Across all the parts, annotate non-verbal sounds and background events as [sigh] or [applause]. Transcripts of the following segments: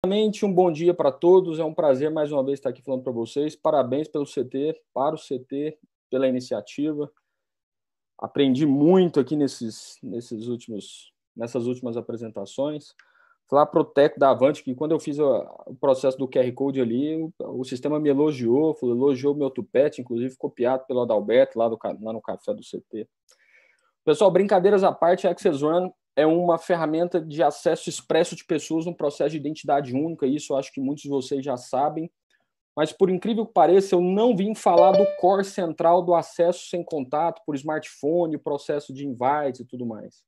Primeiramente, um bom dia para todos. É um prazer mais uma vez estar aqui falando para vocês. Parabéns pelo CT, para o CT, pela iniciativa. Aprendi muito aqui nesses, nesses últimos, nessas últimas apresentações. Falar para o Tec da Avante que quando eu fiz o processo do QR Code ali, o, o sistema me elogiou, falou, elogiou meu tupete, inclusive copiado pelo Adalberto lá, do, lá no café do CT. Pessoal, brincadeiras à parte, a Access Run é uma ferramenta de acesso expresso de pessoas num processo de identidade única, isso acho que muitos de vocês já sabem. Mas, por incrível que pareça, eu não vim falar do core central do acesso sem contato por smartphone, o processo de invites e tudo mais.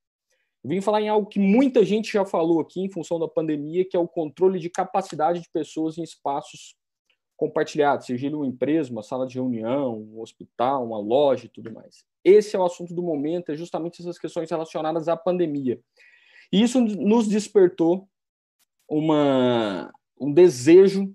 vim falar em algo que muita gente já falou aqui em função da pandemia, que é o controle de capacidade de pessoas em espaços compartilhado, seja ele uma empresa, uma sala de reunião, um hospital, uma loja e tudo mais. Esse é o assunto do momento, é justamente essas questões relacionadas à pandemia. E isso nos despertou uma, um desejo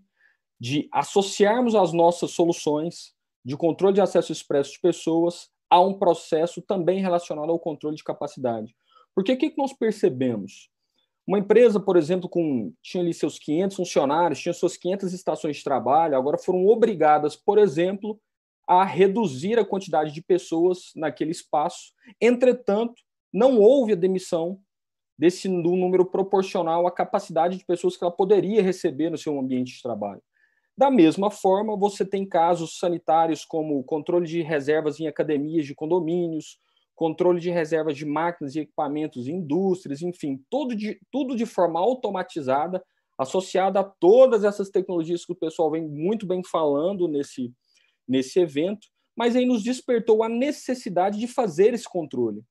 de associarmos as nossas soluções de controle de acesso expresso de pessoas a um processo também relacionado ao controle de capacidade. Porque o que, que nós percebemos? Uma empresa, por exemplo, com tinha ali seus 500 funcionários, tinha suas 500 estações de trabalho, agora foram obrigadas, por exemplo, a reduzir a quantidade de pessoas naquele espaço. Entretanto, não houve a demissão desse número proporcional à capacidade de pessoas que ela poderia receber no seu ambiente de trabalho. Da mesma forma, você tem casos sanitários como controle de reservas em academias de condomínios, controle de reservas de máquinas e equipamentos, indústrias, enfim, tudo de, tudo de forma automatizada, associada a todas essas tecnologias que o pessoal vem muito bem falando nesse, nesse evento, mas aí nos despertou a necessidade de fazer esse controle.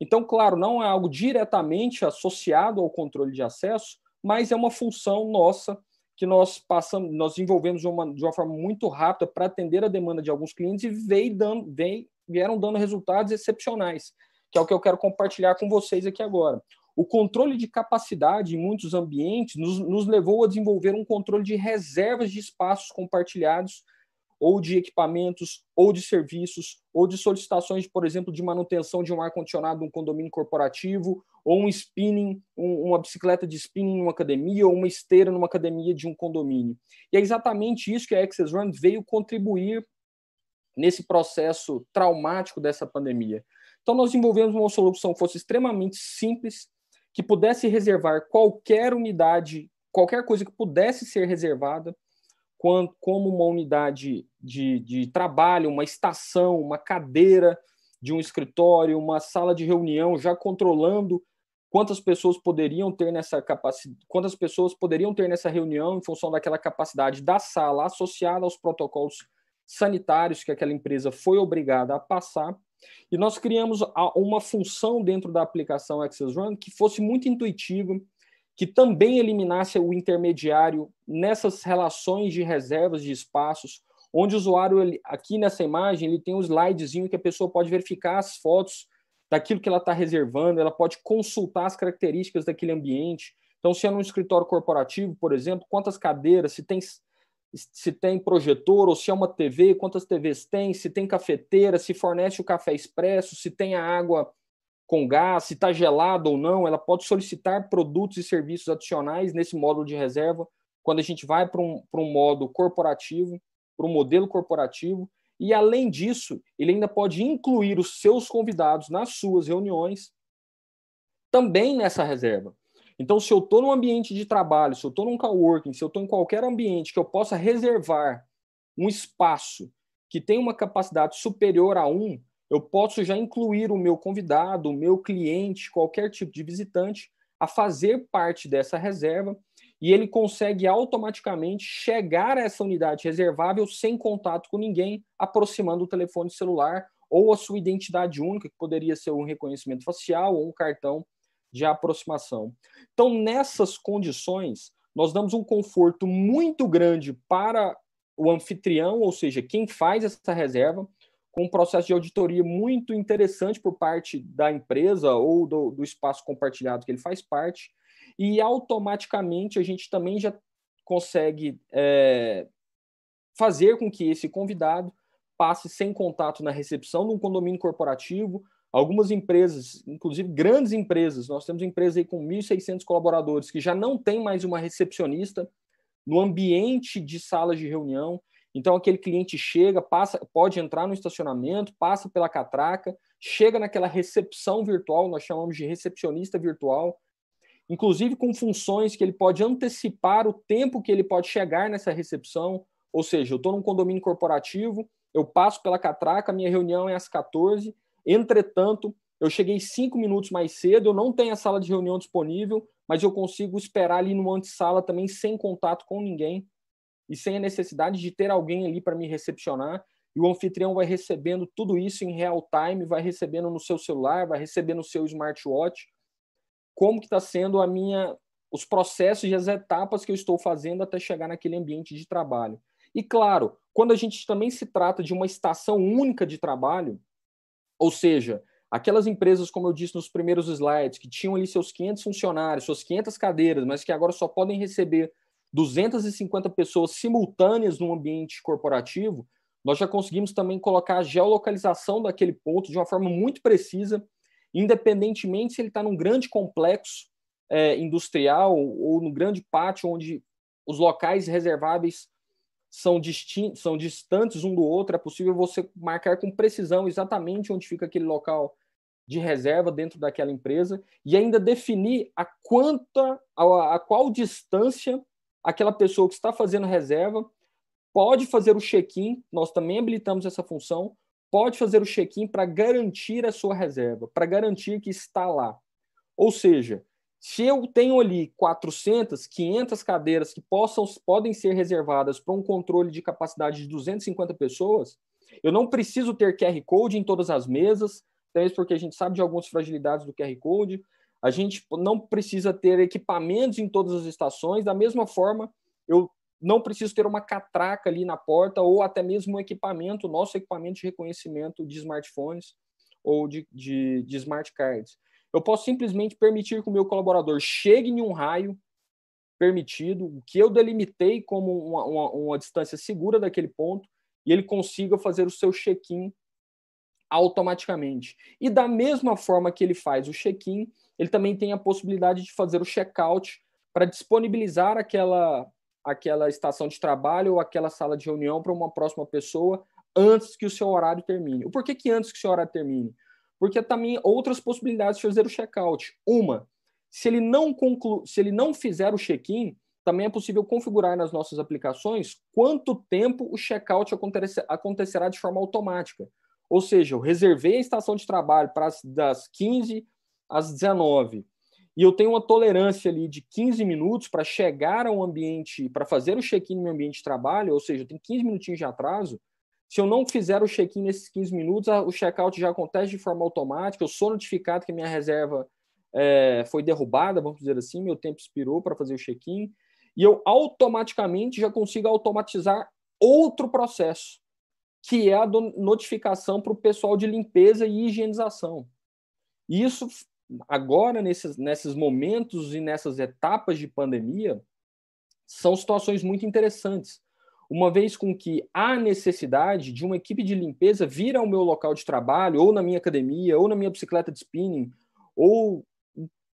Então, claro, não é algo diretamente associado ao controle de acesso, mas é uma função nossa que nós passamos, nós desenvolvemos de uma, de uma forma muito rápida para atender a demanda de alguns clientes e veio dando, vem vieram dando resultados excepcionais, que é o que eu quero compartilhar com vocês aqui agora. O controle de capacidade em muitos ambientes nos, nos levou a desenvolver um controle de reservas de espaços compartilhados ou de equipamentos, ou de serviços, ou de solicitações, por exemplo, de manutenção de um ar-condicionado num condomínio corporativo, ou um spinning, um, uma bicicleta de spinning em uma academia, ou uma esteira numa academia de um condomínio. E é exatamente isso que a Access Run veio contribuir nesse processo traumático dessa pandemia. Então, nós desenvolvemos uma solução que fosse extremamente simples, que pudesse reservar qualquer unidade, qualquer coisa que pudesse ser reservada, como uma unidade de, de trabalho, uma estação, uma cadeira de um escritório, uma sala de reunião, já controlando quantas pessoas poderiam ter nessa capacidade, quantas pessoas poderiam ter nessa reunião em função daquela capacidade da sala associada aos protocolos sanitários que aquela empresa foi obrigada a passar. E nós criamos uma função dentro da aplicação Access Run que fosse muito intuitiva, que também eliminasse o intermediário nessas relações de reservas de espaços, onde o usuário, ele, aqui nessa imagem, ele tem um slidezinho que a pessoa pode verificar as fotos daquilo que ela está reservando, ela pode consultar as características daquele ambiente. Então, se é num escritório corporativo, por exemplo, quantas cadeiras, se tem se tem projetor ou se é uma TV, quantas TVs tem, se tem cafeteira, se fornece o café expresso, se tem a água com gás, se está gelado ou não, ela pode solicitar produtos e serviços adicionais nesse módulo de reserva quando a gente vai para um, pra um modo corporativo, para um modelo corporativo. E, além disso, ele ainda pode incluir os seus convidados nas suas reuniões também nessa reserva. Então, se eu estou num ambiente de trabalho, se eu estou num coworking, se eu estou em qualquer ambiente que eu possa reservar um espaço que tem uma capacidade superior a um, eu posso já incluir o meu convidado, o meu cliente, qualquer tipo de visitante a fazer parte dessa reserva e ele consegue automaticamente chegar a essa unidade reservável sem contato com ninguém, aproximando o telefone celular ou a sua identidade única, que poderia ser um reconhecimento facial ou um cartão de aproximação. Então, nessas condições, nós damos um conforto muito grande para o anfitrião, ou seja, quem faz essa reserva, com um processo de auditoria muito interessante por parte da empresa ou do, do espaço compartilhado que ele faz parte, e automaticamente a gente também já consegue é, fazer com que esse convidado passe sem contato na recepção de um condomínio corporativo, Algumas empresas, inclusive grandes empresas, nós temos empresas aí com 1.600 colaboradores que já não tem mais uma recepcionista no ambiente de salas de reunião. Então aquele cliente chega, passa, pode entrar no estacionamento, passa pela catraca, chega naquela recepção virtual, nós chamamos de recepcionista virtual, inclusive com funções que ele pode antecipar o tempo que ele pode chegar nessa recepção, ou seja, eu estou num condomínio corporativo, eu passo pela catraca, minha reunião é às 14, Entretanto, eu cheguei cinco minutos mais cedo, eu não tenho a sala de reunião disponível, mas eu consigo esperar ali no antessala também sem contato com ninguém e sem a necessidade de ter alguém ali para me recepcionar. E o anfitrião vai recebendo tudo isso em real time, vai recebendo no seu celular, vai recebendo no seu smartwatch. Como que está sendo a minha, os processos e as etapas que eu estou fazendo até chegar naquele ambiente de trabalho. E claro, quando a gente também se trata de uma estação única de trabalho, ou seja, aquelas empresas, como eu disse nos primeiros slides, que tinham ali seus 500 funcionários, suas 500 cadeiras, mas que agora só podem receber 250 pessoas simultâneas no ambiente corporativo, nós já conseguimos também colocar a geolocalização daquele ponto de uma forma muito precisa, independentemente se ele está num grande complexo é, industrial ou num grande pátio onde os locais reserváveis são, distintos, são distantes um do outro, é possível você marcar com precisão exatamente onde fica aquele local de reserva dentro daquela empresa e ainda definir a quanta, a, a qual distância aquela pessoa que está fazendo reserva pode fazer o check-in, nós também habilitamos essa função, pode fazer o check-in para garantir a sua reserva, para garantir que está lá. Ou seja, se eu tenho ali 400, 500 cadeiras que possam, podem ser reservadas para um controle de capacidade de 250 pessoas, eu não preciso ter QR Code em todas as mesas, talvez porque a gente sabe de algumas fragilidades do QR Code. A gente não precisa ter equipamentos em todas as estações. Da mesma forma, eu não preciso ter uma catraca ali na porta ou até mesmo um equipamento, nosso equipamento de reconhecimento de smartphones ou de, de, de smart cards. Eu posso simplesmente permitir que o meu colaborador chegue em um raio permitido, o que eu delimitei como uma, uma, uma distância segura daquele ponto, e ele consiga fazer o seu check-in automaticamente. E da mesma forma que ele faz o check-in, ele também tem a possibilidade de fazer o check-out para disponibilizar aquela, aquela estação de trabalho ou aquela sala de reunião para uma próxima pessoa antes que o seu horário termine. Por que antes que o seu horário termine? porque também outras possibilidades de fazer o checkout. Uma, se ele não conclu... se ele não fizer o check-in, também é possível configurar nas nossas aplicações quanto tempo o checkout out acontecerá de forma automática. Ou seja, eu reservei a estação de trabalho para as, das 15 às 19 e eu tenho uma tolerância ali de 15 minutos para chegar ao ambiente, para fazer o check-in no meu ambiente de trabalho, ou seja, eu tenho 15 minutinhos de atraso, se eu não fizer o check-in nesses 15 minutos, o check-out já acontece de forma automática, eu sou notificado que minha reserva é, foi derrubada, vamos dizer assim, meu tempo expirou para fazer o check-in, e eu automaticamente já consigo automatizar outro processo, que é a notificação para o pessoal de limpeza e higienização. Isso, agora, nesses, nesses momentos e nessas etapas de pandemia, são situações muito interessantes, uma vez com que há necessidade de uma equipe de limpeza vir ao meu local de trabalho, ou na minha academia, ou na minha bicicleta de spinning, ou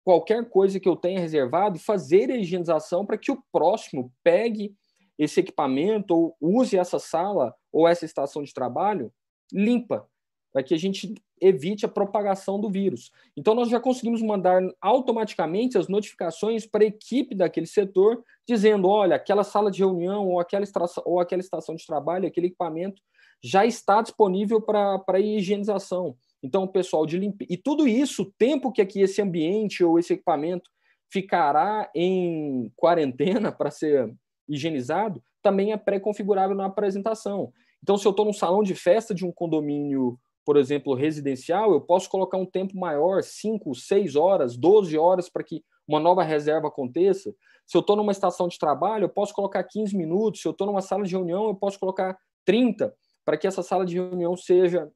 qualquer coisa que eu tenha reservado, fazer a higienização para que o próximo pegue esse equipamento ou use essa sala ou essa estação de trabalho limpa, para que a gente evite a propagação do vírus. Então, nós já conseguimos mandar automaticamente as notificações para a equipe daquele setor, dizendo: olha, aquela sala de reunião, ou aquela, extração, ou aquela estação de trabalho, aquele equipamento já está disponível para, para higienização. Então, o pessoal de limpeza. E tudo isso, o tempo que aqui esse ambiente ou esse equipamento ficará em quarentena para ser higienizado, também é pré-configurável na apresentação. Então, se eu estou num salão de festa de um condomínio por exemplo, residencial, eu posso colocar um tempo maior, 5, 6 horas, 12 horas, para que uma nova reserva aconteça. Se eu estou numa estação de trabalho, eu posso colocar 15 minutos. Se eu estou numa sala de reunião, eu posso colocar 30, para que essa sala de reunião seja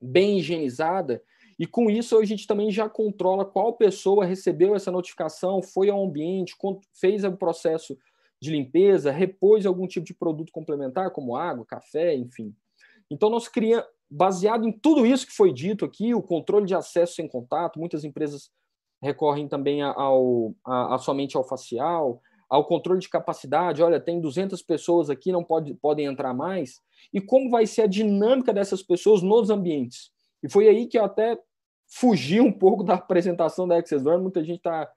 bem higienizada. E com isso, a gente também já controla qual pessoa recebeu essa notificação, foi ao ambiente, fez o processo de limpeza, repôs algum tipo de produto complementar, como água, café, enfim. Então, nós criamos baseado em tudo isso que foi dito aqui, o controle de acesso sem contato, muitas empresas recorrem também ao, a, a somente ao facial, ao controle de capacidade, olha, tem 200 pessoas aqui, não pode, podem entrar mais, e como vai ser a dinâmica dessas pessoas nos ambientes. E foi aí que eu até fugi um pouco da apresentação da Access muita gente tá,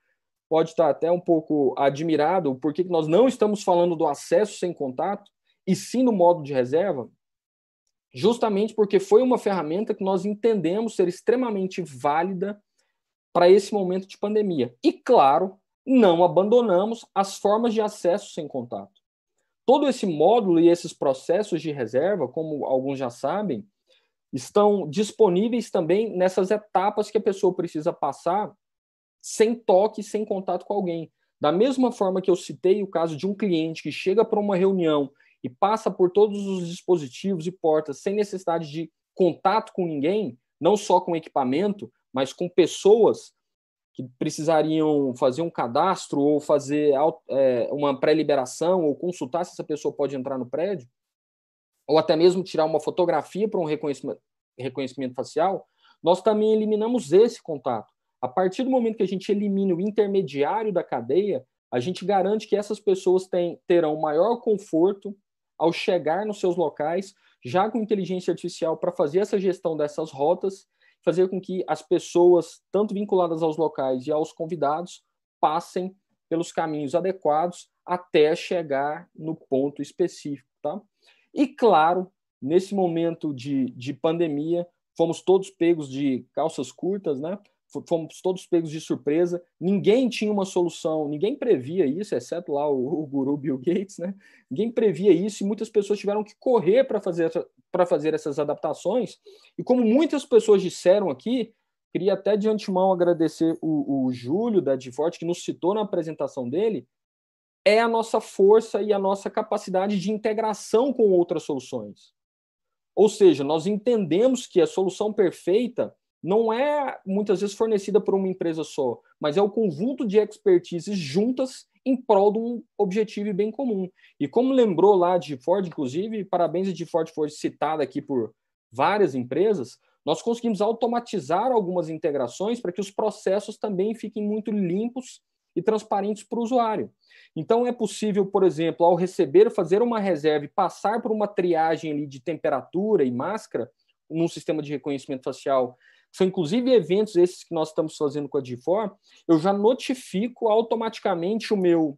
pode estar tá até um pouco admirado, porque nós não estamos falando do acesso sem contato, e sim do modo de reserva, justamente porque foi uma ferramenta que nós entendemos ser extremamente válida para esse momento de pandemia. E, claro, não abandonamos as formas de acesso sem contato. Todo esse módulo e esses processos de reserva, como alguns já sabem, estão disponíveis também nessas etapas que a pessoa precisa passar sem toque, sem contato com alguém. Da mesma forma que eu citei o caso de um cliente que chega para uma reunião e passa por todos os dispositivos e portas sem necessidade de contato com ninguém, não só com equipamento, mas com pessoas que precisariam fazer um cadastro ou fazer é, uma pré-liberação ou consultar se essa pessoa pode entrar no prédio, ou até mesmo tirar uma fotografia para um reconhecimento, reconhecimento facial, nós também eliminamos esse contato. A partir do momento que a gente elimina o intermediário da cadeia, a gente garante que essas pessoas têm, terão maior conforto, ao chegar nos seus locais, já com inteligência artificial para fazer essa gestão dessas rotas, fazer com que as pessoas, tanto vinculadas aos locais e aos convidados, passem pelos caminhos adequados até chegar no ponto específico, tá? E claro, nesse momento de, de pandemia, fomos todos pegos de calças curtas, né? fomos todos pegos de surpresa, ninguém tinha uma solução, ninguém previa isso, exceto lá o, o guru Bill Gates, né? Ninguém previa isso e muitas pessoas tiveram que correr para fazer, fazer essas adaptações. E como muitas pessoas disseram aqui, queria até de antemão agradecer o, o Júlio da Forte que nos citou na apresentação dele, é a nossa força e a nossa capacidade de integração com outras soluções. Ou seja, nós entendemos que a solução perfeita não é muitas vezes fornecida por uma empresa só, mas é o conjunto de expertises juntas em prol de um objetivo bem comum. E como lembrou lá de Ford, inclusive, parabéns de Ford foi citada aqui por várias empresas, nós conseguimos automatizar algumas integrações para que os processos também fiquem muito limpos e transparentes para o usuário. Então, é possível, por exemplo, ao receber, fazer uma reserva e passar por uma triagem de temperatura e máscara num sistema de reconhecimento facial são inclusive eventos esses que nós estamos fazendo com a Difor, eu já notifico automaticamente o meu,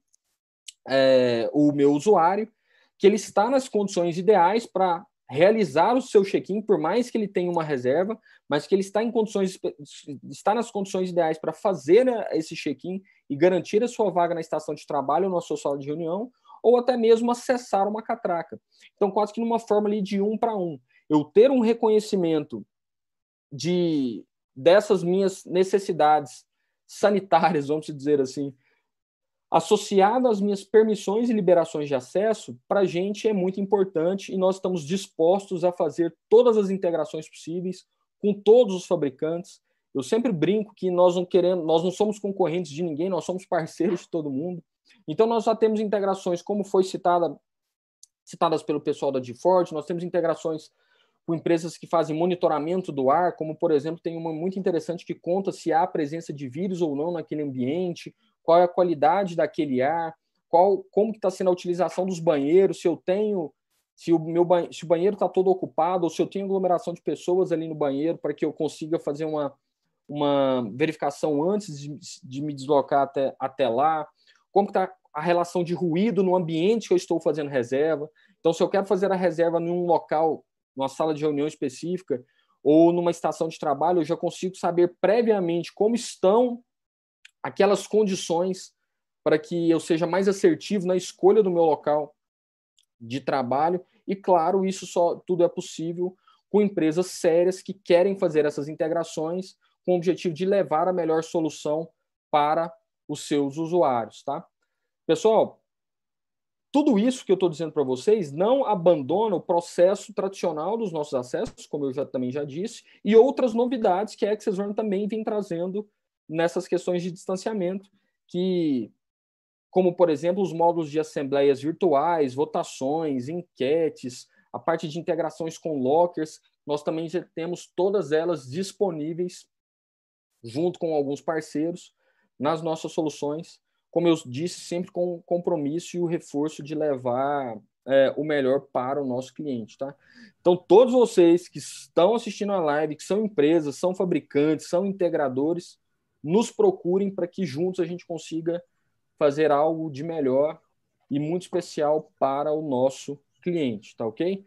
é, o meu usuário que ele está nas condições ideais para realizar o seu check-in, por mais que ele tenha uma reserva, mas que ele está em condições está nas condições ideais para fazer né, esse check-in e garantir a sua vaga na estação de trabalho ou na sua sala de reunião, ou até mesmo acessar uma catraca. Então, quase que numa forma ali de um para um. Eu ter um reconhecimento de dessas minhas necessidades sanitárias, [laughs] vamos dizer assim, associado às minhas permissões e liberações de acesso, para a gente é muito importante e nós estamos dispostos a fazer todas as integrações possíveis com todos os fabricantes. Eu sempre brinco que nós não queremos, nós não somos concorrentes de ninguém, nós somos parceiros de todo mundo. Então nós já temos integrações, como foi citada citadas pelo pessoal da DeFord nós temos integrações com empresas que fazem monitoramento do ar, como, por exemplo, tem uma muito interessante que conta se há presença de vírus ou não naquele ambiente, qual é a qualidade daquele ar, qual, como está sendo a utilização dos banheiros, se eu tenho se o meu se o banheiro está todo ocupado ou se eu tenho aglomeração de pessoas ali no banheiro para que eu consiga fazer uma, uma verificação antes de, de me deslocar até, até lá, como está a relação de ruído no ambiente que eu estou fazendo reserva. Então, se eu quero fazer a reserva em um local numa sala de reunião específica ou numa estação de trabalho, eu já consigo saber previamente como estão aquelas condições para que eu seja mais assertivo na escolha do meu local de trabalho. E claro, isso só tudo é possível com empresas sérias que querem fazer essas integrações com o objetivo de levar a melhor solução para os seus usuários, tá? Pessoal, tudo isso que eu estou dizendo para vocês não abandona o processo tradicional dos nossos acessos, como eu já, também já disse, e outras novidades que a Accessor também vem trazendo nessas questões de distanciamento, que como, por exemplo, os módulos de assembleias virtuais, votações, enquetes, a parte de integrações com lockers, nós também já temos todas elas disponíveis junto com alguns parceiros nas nossas soluções como eu disse, sempre com o compromisso e o reforço de levar é, o melhor para o nosso cliente, tá? Então, todos vocês que estão assistindo a live, que são empresas, são fabricantes, são integradores, nos procurem para que juntos a gente consiga fazer algo de melhor e muito especial para o nosso cliente, tá ok?